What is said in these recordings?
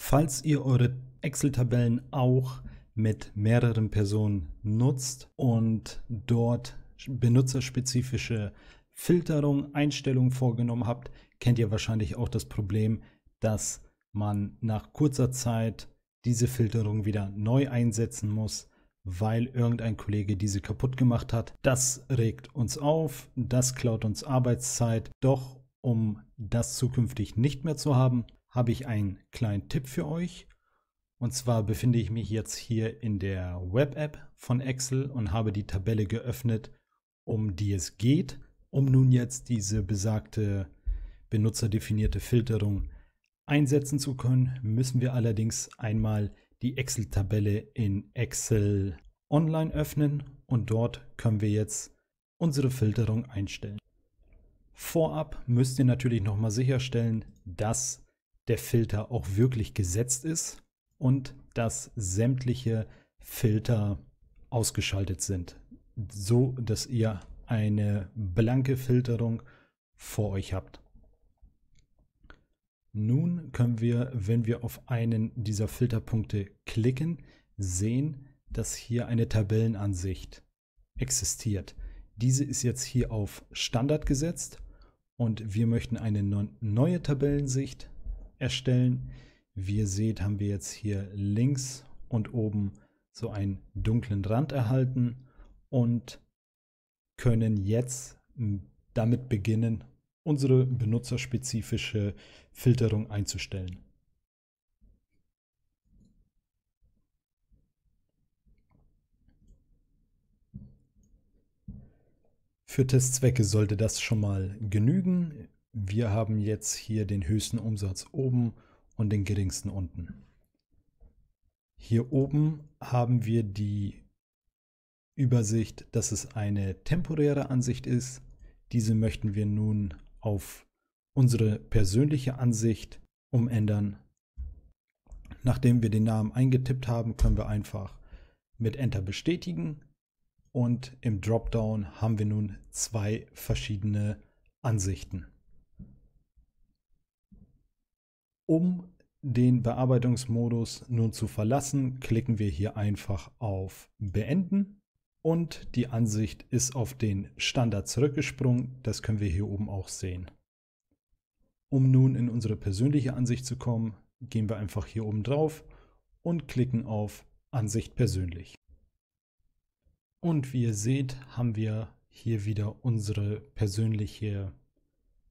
Falls ihr eure Excel-Tabellen auch mit mehreren Personen nutzt und dort benutzerspezifische Filterung, Einstellungen vorgenommen habt, kennt ihr wahrscheinlich auch das Problem, dass man nach kurzer Zeit diese Filterung wieder neu einsetzen muss, weil irgendein Kollege diese kaputt gemacht hat. Das regt uns auf, das klaut uns Arbeitszeit. Doch um das zukünftig nicht mehr zu haben, habe ich einen kleinen Tipp für euch. Und zwar befinde ich mich jetzt hier in der Web-App von Excel und habe die Tabelle geöffnet, um die es geht, um nun jetzt diese besagte benutzerdefinierte Filterung einsetzen zu können, müssen wir allerdings einmal die Excel-Tabelle in Excel Online öffnen und dort können wir jetzt unsere Filterung einstellen. Vorab müsst ihr natürlich nochmal sicherstellen, dass der Filter auch wirklich gesetzt ist und dass sämtliche Filter ausgeschaltet sind, so dass ihr eine blanke Filterung vor euch habt. Nun können wir, wenn wir auf einen dieser Filterpunkte klicken, sehen, dass hier eine Tabellenansicht existiert. Diese ist jetzt hier auf Standard gesetzt und wir möchten eine neue Tabellensicht erstellen. Wie ihr seht, haben wir jetzt hier links und oben so einen dunklen Rand erhalten und können jetzt damit beginnen, unsere benutzerspezifische Filterung einzustellen. Für Testzwecke sollte das schon mal genügen wir haben jetzt hier den höchsten Umsatz oben und den geringsten unten. Hier oben haben wir die Übersicht, dass es eine temporäre Ansicht ist. Diese möchten wir nun auf unsere persönliche Ansicht umändern. Nachdem wir den Namen eingetippt haben, können wir einfach mit Enter bestätigen und im Dropdown haben wir nun zwei verschiedene Ansichten. Um den Bearbeitungsmodus nun zu verlassen, klicken wir hier einfach auf Beenden und die Ansicht ist auf den Standard zurückgesprungen. Das können wir hier oben auch sehen. Um nun in unsere persönliche Ansicht zu kommen, gehen wir einfach hier oben drauf und klicken auf Ansicht persönlich. Und wie ihr seht, haben wir hier wieder unsere persönliche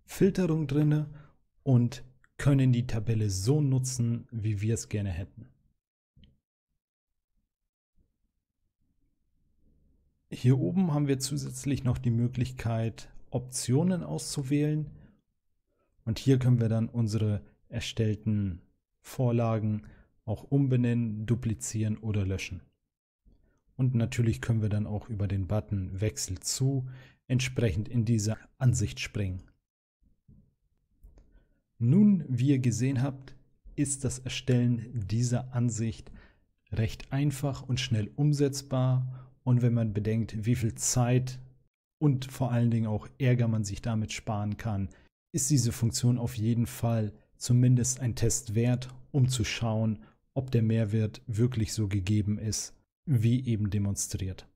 Filterung drin und können die Tabelle so nutzen, wie wir es gerne hätten. Hier oben haben wir zusätzlich noch die Möglichkeit, Optionen auszuwählen. Und hier können wir dann unsere erstellten Vorlagen auch umbenennen, duplizieren oder löschen. Und natürlich können wir dann auch über den Button Wechsel zu entsprechend in diese Ansicht springen. Nun, wie ihr gesehen habt, ist das Erstellen dieser Ansicht recht einfach und schnell umsetzbar. Und wenn man bedenkt, wie viel Zeit und vor allen Dingen auch Ärger man sich damit sparen kann, ist diese Funktion auf jeden Fall zumindest ein Test wert, um zu schauen, ob der Mehrwert wirklich so gegeben ist, wie eben demonstriert.